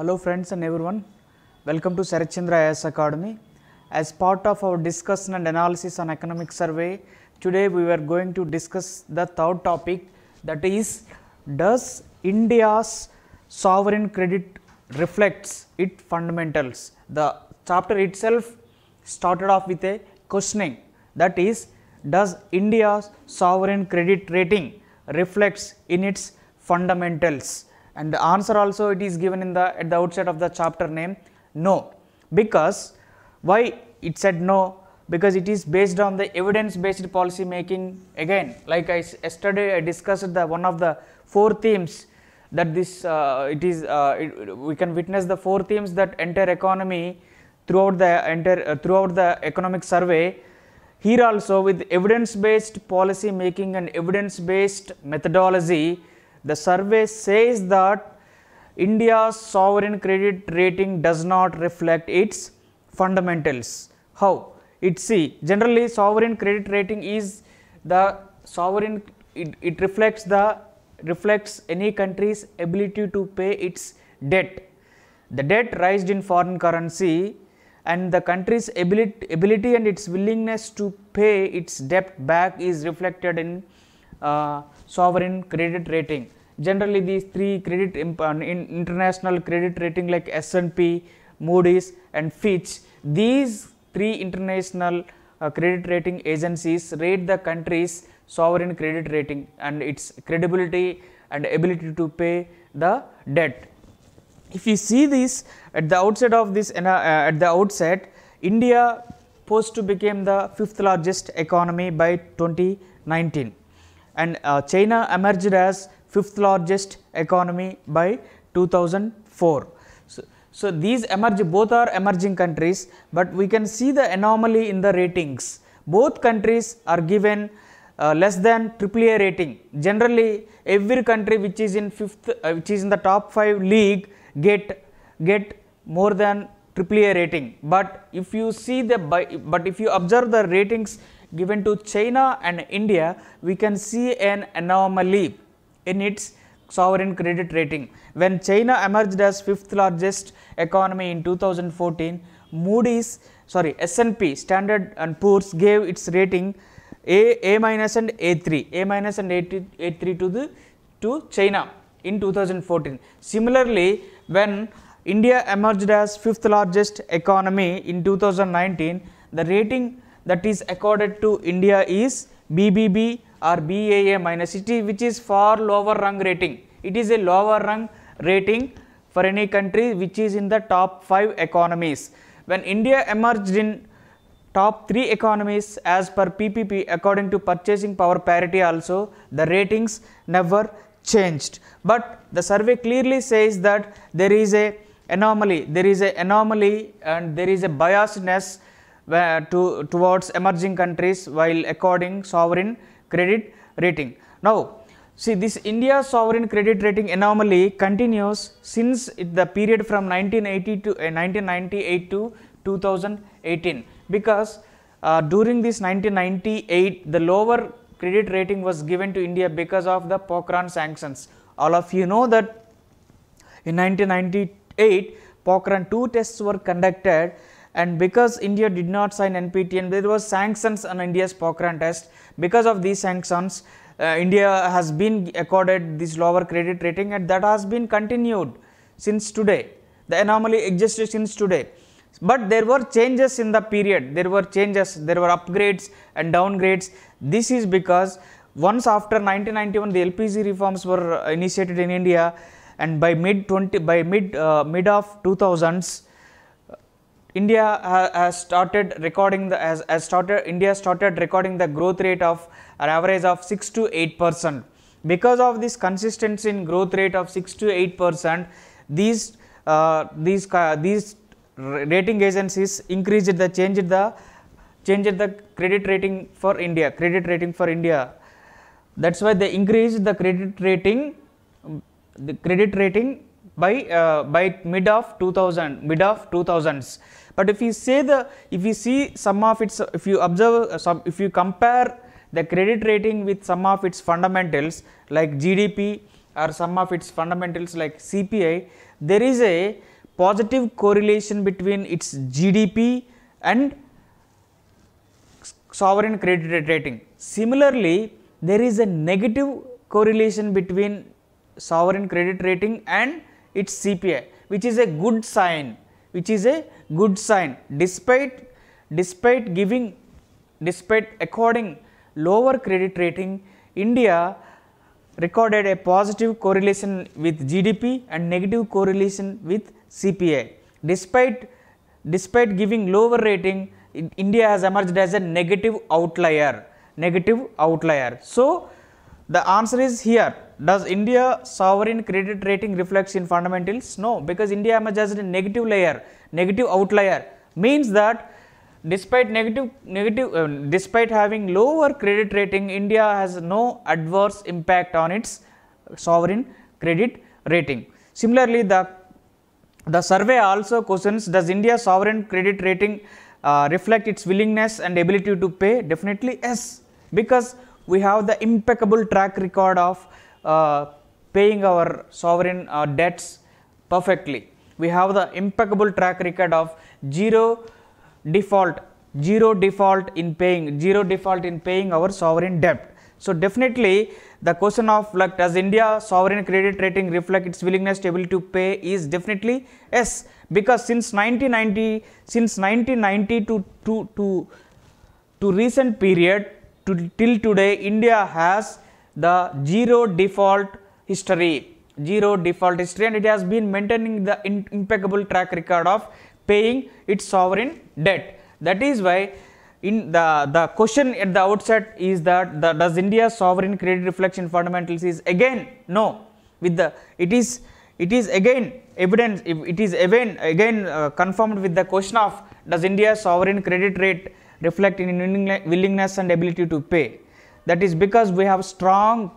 Hello friends and everyone, welcome to Sarachandra IS Academy. As part of our discussion and analysis on economic survey, today we were going to discuss the third topic that is, does India's sovereign credit reflects its fundamentals? The chapter itself started off with a questioning that is, does India's sovereign credit rating reflects in its fundamentals? and the answer also it is given in the at the outset of the chapter name no because why it said no because it is based on the evidence based policy making again like I yesterday I discussed the one of the four themes that this uh, it is uh, it, we can witness the four themes that enter economy throughout the enter uh, throughout the economic survey here also with evidence based policy making and evidence based methodology the survey says that India's sovereign credit rating does not reflect its fundamentals. How? It see generally sovereign credit rating is the sovereign it, it reflects the reflects any country's ability to pay its debt. The debt raised in foreign currency and the country's ability, ability and its willingness to pay its debt back is reflected in uh, sovereign credit rating generally these three credit uh, international credit rating like S&P, Moody's and Fitch, these three international uh, credit rating agencies rate the country's sovereign credit rating and its credibility and ability to pay the debt. If you see this at the outset of this uh, at the outset, India post to become the fifth largest economy by 2019 and uh, China emerged as fifth largest economy by 2004. So, so these emerge both are emerging countries, but we can see the anomaly in the ratings. Both countries are given uh, less than AAA rating. Generally, every country which is in fifth, uh, which is in the top five league, get get more than AAA rating. But if you see the by, but if you observe the ratings given to China and India, we can see an anomaly in its sovereign credit rating. When China emerged as fifth largest economy in 2014, Moody's sorry S&P Standard and Poor's gave its rating A A minus and A3 A minus and A3, to the to China in 2014. Similarly, when India emerged as fifth largest economy in 2019, the rating that is accorded to India is BBB or BAA minus it is which is for lower rung rating. It is a lower rung rating for any country which is in the top 5 economies. When India emerged in top 3 economies as per PPP according to purchasing power parity also the ratings never changed. But the survey clearly says that there is a anomaly, there is a anomaly and there is a biasness uh, to, towards emerging countries while according sovereign credit rating. Now, see this India sovereign credit rating anomaly continues since the period from 1980 to uh, eh, 1998 to 2018 because uh, during this 1998 the lower credit rating was given to India because of the Pokhran sanctions. All of you know that in 1998 Pokhran 2 tests were conducted and because India did not sign NPT there was sanctions on India's Pokhran test because of these sanctions uh, India has been accorded this lower credit rating and that has been continued since today the anomaly exists since today but there were changes in the period there were changes there were upgrades and downgrades this is because once after 1991 the LPG reforms were uh, initiated in India and by mid 20 by mid uh, mid of 2000s India has started recording the has, has started India started recording the growth rate of an average of 6 to 8 percent. Because of this consistency in growth rate of 6 to 8 percent, these uh, these uh, these rating agencies increased the changed the changed the credit rating for India credit rating for India. That's why they increased the credit rating the credit rating by uh, by mid of 2000 mid of 2000s but if you say the, if you see some of its, if you observe uh, some, if you compare the credit rating with some of its fundamentals like GDP or some of its fundamentals like CPI, there is a positive correlation between its GDP and sovereign credit rating. Similarly, there is a negative correlation between sovereign credit rating and its CPI, which is a good sign, which is a good sign despite despite giving despite according lower credit rating India recorded a positive correlation with GDP and negative correlation with CPI. Despite, despite giving lower rating, India has emerged as a negative outlier, negative outlier. So, the answer is here. Does India sovereign credit rating reflects in fundamentals? No, because India emerges in a negative layer, negative outlier means that despite negative negative uh, despite having lower credit rating, India has no adverse impact on its sovereign credit rating. Similarly, the the survey also questions does India sovereign credit rating uh, reflect its willingness and ability to pay? Definitely yes, because we have the impeccable track record of uh, paying our sovereign uh, debts perfectly. We have the impeccable track record of zero default, zero default in paying, zero default in paying our sovereign debt. So, definitely the question of like does India sovereign credit rating reflect its willingness to to pay is definitely yes because since 1990 since 1990 to to to, to recent period to, till today India has the zero default history, zero default history and it has been maintaining the in, impeccable track record of paying its sovereign debt. That is why in the, the question at the outset is that the, does India's sovereign credit reflection fundamentals is again no with the it is it is again evidence it is again again uh, confirmed with the question of does India's sovereign credit rate reflect in willingness and ability to pay. That is because we have strong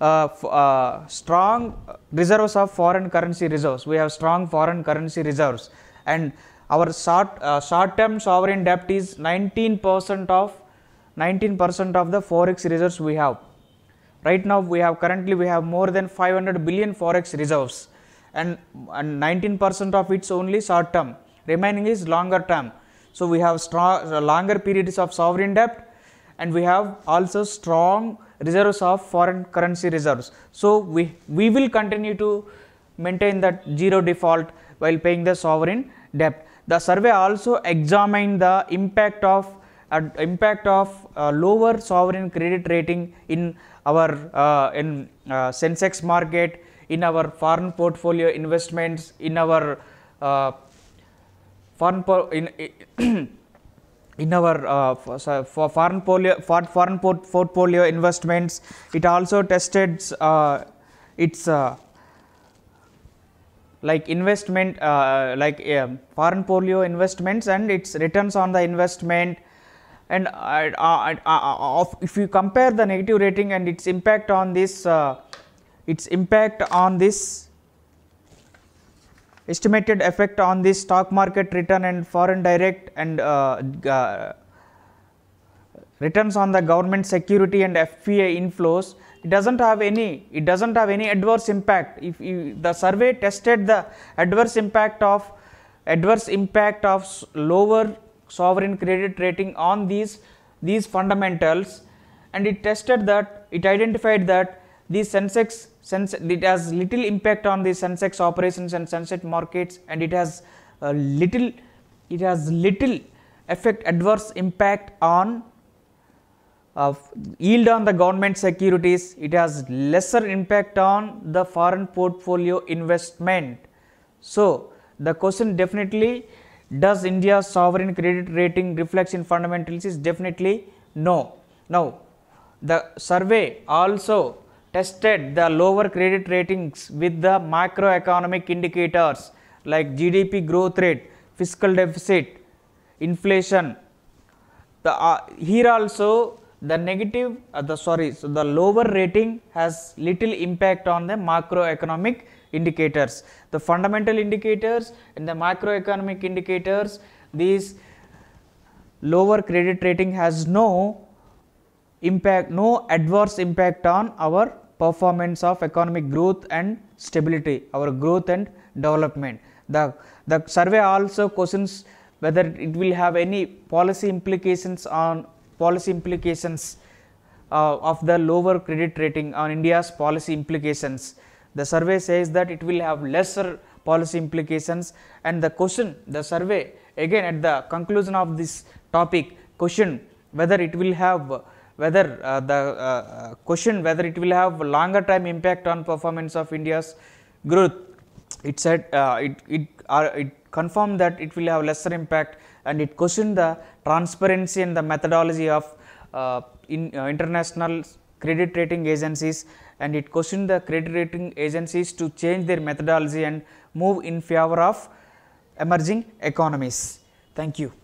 uh, uh, strong reserves of foreign currency reserves. We have strong foreign currency reserves and our short, uh, short term sovereign debt is 19 percent of 19 percent of the forex reserves we have. Right now we have currently we have more than 500 billion forex reserves and, and 19 percent of it's only short term remaining is longer term so we have strong, longer periods of sovereign debt and we have also strong reserves of foreign currency reserves. So we, we will continue to maintain that zero default while paying the sovereign debt. The survey also examined the impact of uh, impact of uh, lower sovereign credit rating in our uh, in uh, Sensex market, in our foreign portfolio investments, in our uh, foreign po in in our uh, for, for foreign portfolio for foreign portfolio investments it also tested uh, its uh, like investment uh, like foreign portfolio investments and its returns on the investment and uh, uh, of, if you compare the negative rating and its impact on this its impact on this estimated effect on the stock market return and foreign direct and uh, uh returns on the government security and FPA inflows, it does not have any, it does not have any adverse impact. If the survey tested the adverse impact of adverse impact of lower sovereign credit rating on these, these fundamentals and it tested that, it identified that the Sensex, sunset, it has little impact on the Sensex operations and sunset markets and it has uh, little, it has little effect adverse impact on yield on the government securities, it has lesser impact on the foreign portfolio investment. So, the question definitely does India's sovereign credit rating reflects in fundamentals is definitely no. Now, the survey also tested the lower credit ratings with the macroeconomic indicators like GDP growth rate, fiscal deficit, inflation. The, uh, here also the negative, uh, the sorry, so the lower rating has little impact on the macroeconomic indicators. The fundamental indicators and the macroeconomic indicators, these lower credit rating has no impact no adverse impact on our performance of economic growth and stability, our growth and development. The, the survey also questions whether it will have any policy implications on policy implications uh, of the lower credit rating on India's policy implications. The survey says that it will have lesser policy implications and the question, the survey again at the conclusion of this topic question whether it will have whether uh, the uh, uh, question whether it will have longer time impact on performance of India's growth, it said uh, it, it, uh, it confirmed that it will have lesser impact and it questioned the transparency and the methodology of in, international credit rating agencies and it questioned the credit rating agencies to change their methodology and move in favor of emerging economies. Thank you.